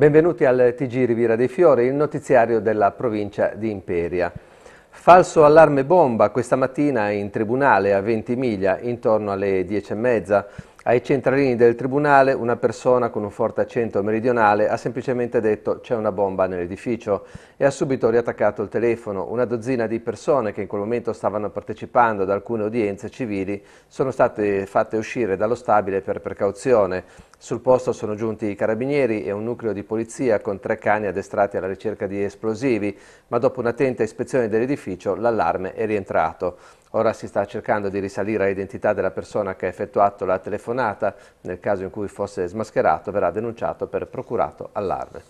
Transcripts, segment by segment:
Benvenuti al TG Riviera dei Fiori, il notiziario della provincia di Imperia. Falso allarme bomba questa mattina in tribunale a Ventimiglia intorno alle 10.30. Ai centralini del tribunale una persona con un forte accento meridionale ha semplicemente detto c'è una bomba nell'edificio e ha subito riattaccato il telefono. Una dozzina di persone che in quel momento stavano partecipando ad alcune udienze civili sono state fatte uscire dallo stabile per precauzione. Sul posto sono giunti i carabinieri e un nucleo di polizia con tre cani addestrati alla ricerca di esplosivi, ma dopo un'attenta ispezione dell'edificio l'allarme è rientrato. Ora si sta cercando di risalire all'identità della persona che ha effettuato la telefonata, nel caso in cui fosse smascherato verrà denunciato per procurato allarme.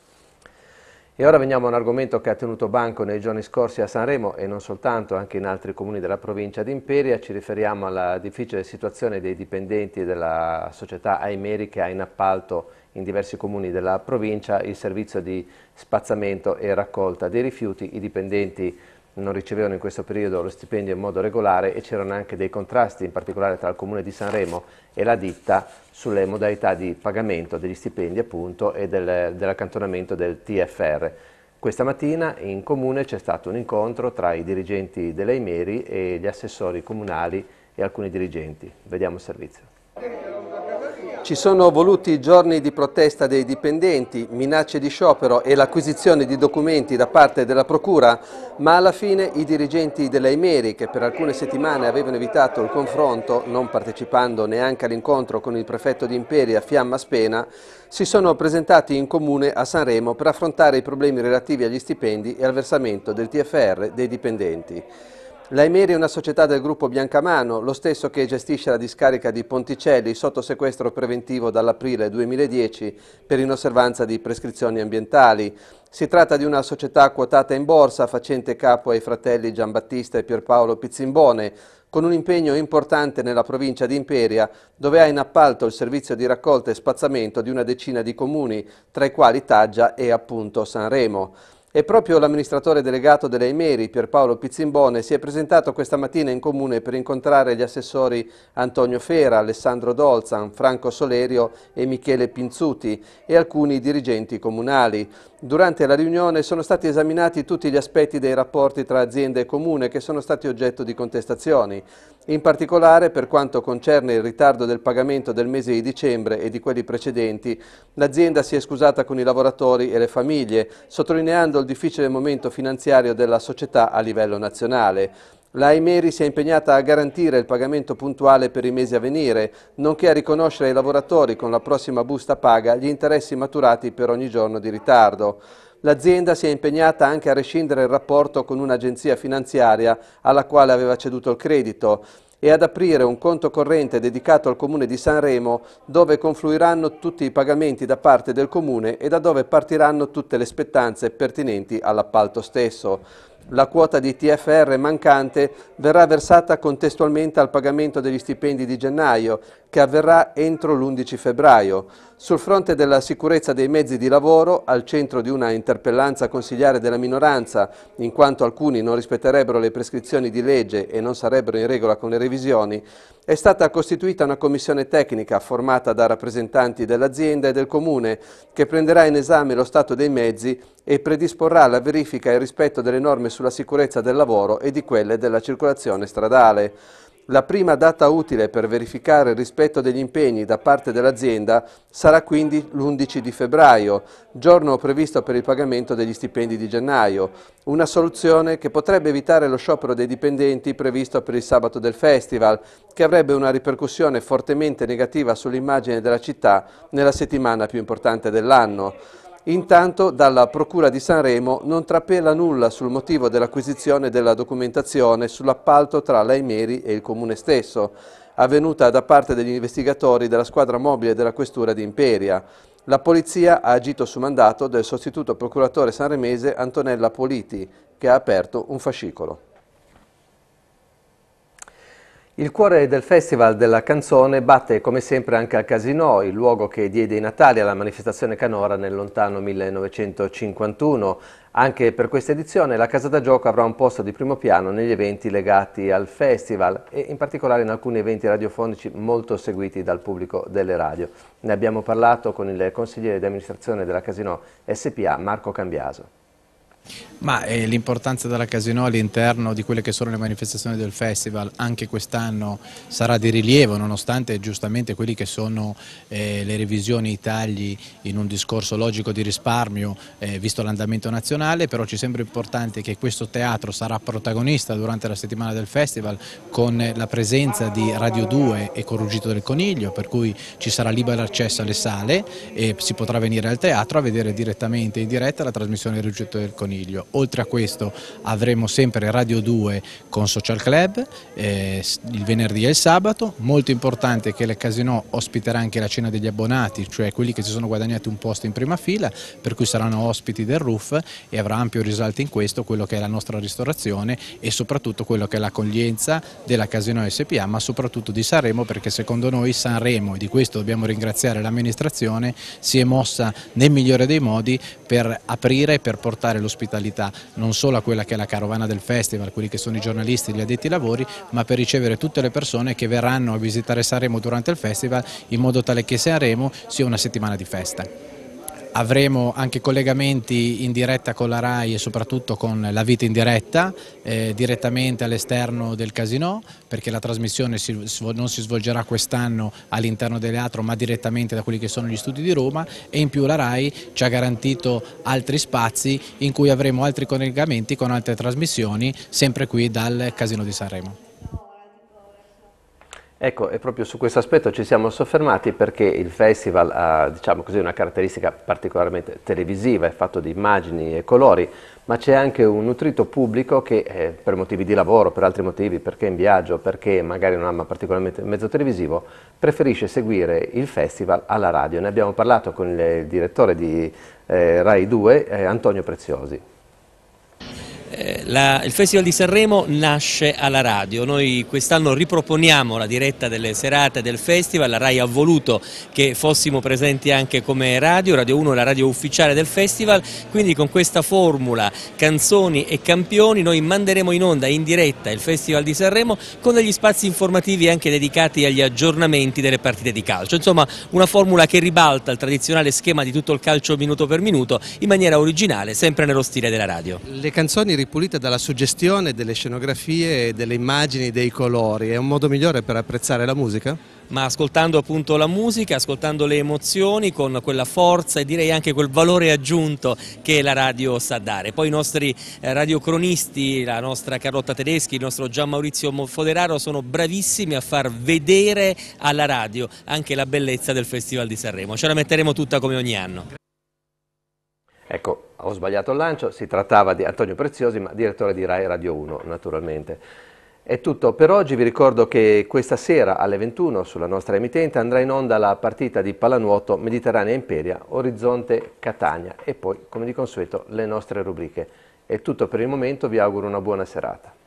E ora veniamo a un argomento che ha tenuto banco nei giorni scorsi a Sanremo e non soltanto, anche in altri comuni della provincia di Imperia. Ci riferiamo alla difficile situazione dei dipendenti della società Aimeri che ha in appalto in diversi comuni della provincia il servizio di spazzamento e raccolta dei rifiuti. I dipendenti non ricevevano in questo periodo lo stipendio in modo regolare e c'erano anche dei contrasti, in particolare tra il comune di Sanremo e la ditta, sulle modalità di pagamento degli stipendi appunto e del, dell'accantonamento del TFR. Questa mattina in comune c'è stato un incontro tra i dirigenti delle Imeri e gli assessori comunali e alcuni dirigenti. Vediamo il servizio. Ci sono voluti giorni di protesta dei dipendenti, minacce di sciopero e l'acquisizione di documenti da parte della Procura, ma alla fine i dirigenti dell'Aimeri, che per alcune settimane avevano evitato il confronto, non partecipando neanche all'incontro con il prefetto di Imperia, Fiamma Spena, si sono presentati in comune a Sanremo per affrontare i problemi relativi agli stipendi e al versamento del TFR dei dipendenti. L'Aimeri è una società del gruppo Biancamano, lo stesso che gestisce la discarica di Ponticelli sotto sequestro preventivo dall'aprile 2010 per inosservanza di prescrizioni ambientali. Si tratta di una società quotata in borsa facente capo ai fratelli Giambattista e Pierpaolo Pizzimbone, con un impegno importante nella provincia di Imperia, dove ha in appalto il servizio di raccolta e spazzamento di una decina di comuni, tra i quali Taggia e appunto Sanremo. E proprio l'amministratore delegato delle Imeri, Pierpaolo Pizzimbone, si è presentato questa mattina in comune per incontrare gli assessori Antonio Fera, Alessandro Dolzan, Franco Solerio e Michele Pinzuti e alcuni dirigenti comunali. Durante la riunione sono stati esaminati tutti gli aspetti dei rapporti tra azienda e comune che sono stati oggetto di contestazioni. In particolare, per quanto concerne il ritardo del pagamento del mese di dicembre e di quelli precedenti, l'azienda si è scusata con i lavoratori e le famiglie, sottolineando il difficile momento finanziario della società a livello nazionale. La Imeri si è impegnata a garantire il pagamento puntuale per i mesi a venire, nonché a riconoscere ai lavoratori con la prossima busta paga gli interessi maturati per ogni giorno di ritardo. L'azienda si è impegnata anche a rescindere il rapporto con un'agenzia finanziaria alla quale aveva ceduto il credito e ad aprire un conto corrente dedicato al Comune di Sanremo dove confluiranno tutti i pagamenti da parte del Comune e da dove partiranno tutte le spettanze pertinenti all'appalto stesso. La quota di TFR mancante verrà versata contestualmente al pagamento degli stipendi di gennaio, che avverrà entro l'11 febbraio. Sul fronte della sicurezza dei mezzi di lavoro, al centro di una interpellanza consigliare della minoranza, in quanto alcuni non rispetterebbero le prescrizioni di legge e non sarebbero in regola con le revisioni, è stata costituita una commissione tecnica formata da rappresentanti dell'azienda e del comune che prenderà in esame lo stato dei mezzi e predisporrà la verifica e il rispetto delle norme sulla sicurezza del lavoro e di quelle della circolazione stradale. La prima data utile per verificare il rispetto degli impegni da parte dell'azienda sarà quindi l'11 di febbraio, giorno previsto per il pagamento degli stipendi di gennaio, una soluzione che potrebbe evitare lo sciopero dei dipendenti previsto per il sabato del festival, che avrebbe una ripercussione fortemente negativa sull'immagine della città nella settimana più importante dell'anno. Intanto dalla Procura di Sanremo non trapela nulla sul motivo dell'acquisizione della documentazione sull'appalto tra l'Aimeri e il Comune stesso, avvenuta da parte degli investigatori della squadra mobile della Questura di Imperia. La Polizia ha agito su mandato del sostituto procuratore sanremese Antonella Politi, che ha aperto un fascicolo. Il cuore del Festival della canzone batte come sempre anche al Casinò, il luogo che diede i Natali alla manifestazione canora nel lontano 1951. Anche per questa edizione la casa da gioco avrà un posto di primo piano negli eventi legati al festival e in particolare in alcuni eventi radiofonici molto seguiti dal pubblico delle radio. Ne abbiamo parlato con il consigliere di amministrazione della Casinò SPA Marco Cambiaso. Ma eh, l'importanza della Casinò all'interno di quelle che sono le manifestazioni del festival anche quest'anno sarà di rilievo nonostante giustamente quelli che sono eh, le revisioni, i tagli in un discorso logico di risparmio eh, visto l'andamento nazionale però ci sembra importante che questo teatro sarà protagonista durante la settimana del festival con la presenza di Radio 2 e con Ruggito del Coniglio per cui ci sarà libero accesso alle sale e si potrà venire al teatro a vedere direttamente in diretta la trasmissione di Ruggito del Coniglio Coniglio. Oltre a questo avremo sempre Radio 2 con Social Club eh, il venerdì e il sabato. Molto importante che il casino ospiterà anche la cena degli abbonati, cioè quelli che si sono guadagnati un posto in prima fila, per cui saranno ospiti del RUF e avrà ampio risalto in questo quello che è la nostra ristorazione e soprattutto quello che è l'accoglienza della Casino SPA, ma soprattutto di Sanremo perché secondo noi Sanremo, e di questo dobbiamo ringraziare l'amministrazione, si è mossa nel migliore dei modi per aprire e per portare lo spettacolo ospitalità non solo a quella che è la carovana del festival, quelli che sono i giornalisti, gli addetti ai lavori, ma per ricevere tutte le persone che verranno a visitare Sanremo durante il festival in modo tale che Sanremo sia una settimana di festa. Avremo anche collegamenti in diretta con la RAI e soprattutto con la vita in diretta, eh, direttamente all'esterno del casino, perché la trasmissione si, non si svolgerà quest'anno all'interno del teatro, ma direttamente da quelli che sono gli studi di Roma e in più la RAI ci ha garantito altri spazi in cui avremo altri collegamenti con altre trasmissioni, sempre qui dal casino di Sanremo. Ecco, e proprio su questo aspetto ci siamo soffermati perché il festival ha diciamo così, una caratteristica particolarmente televisiva, è fatto di immagini e colori, ma c'è anche un nutrito pubblico che eh, per motivi di lavoro, per altri motivi, perché è in viaggio, perché magari non ama particolarmente il mezzo televisivo, preferisce seguire il festival alla radio. Ne abbiamo parlato con il direttore di eh, Rai 2, eh, Antonio Preziosi. La, il Festival di Sanremo nasce alla radio, noi quest'anno riproponiamo la diretta delle serate del festival, la RAI ha voluto che fossimo presenti anche come radio, Radio 1 è la radio ufficiale del festival, quindi con questa formula canzoni e campioni noi manderemo in onda in diretta il Festival di Sanremo con degli spazi informativi anche dedicati agli aggiornamenti delle partite di calcio, insomma una formula che ribalta il tradizionale schema di tutto il calcio minuto per minuto in maniera originale, sempre nello stile della radio. Le canzoni ripulite dalla suggestione delle scenografie, delle immagini, dei colori. È un modo migliore per apprezzare la musica? ma ascoltando appunto la musica, ascoltando le emozioni con quella forza e direi anche quel valore aggiunto che la radio sa dare. Poi i nostri eh, radiocronisti, la nostra Carlotta Tedeschi, il nostro Gian Maurizio Foderaro sono bravissimi a far vedere alla radio anche la bellezza del Festival di Sanremo. Ce la metteremo tutta come ogni anno. Ecco, ho sbagliato il lancio, si trattava di Antonio Preziosi, ma direttore di Rai Radio 1 naturalmente. È tutto per oggi, vi ricordo che questa sera alle 21 sulla nostra emittente andrà in onda la partita di pallanuoto Mediterranea Imperia, Orizzonte Catania e poi come di consueto le nostre rubriche. È tutto per il momento, vi auguro una buona serata.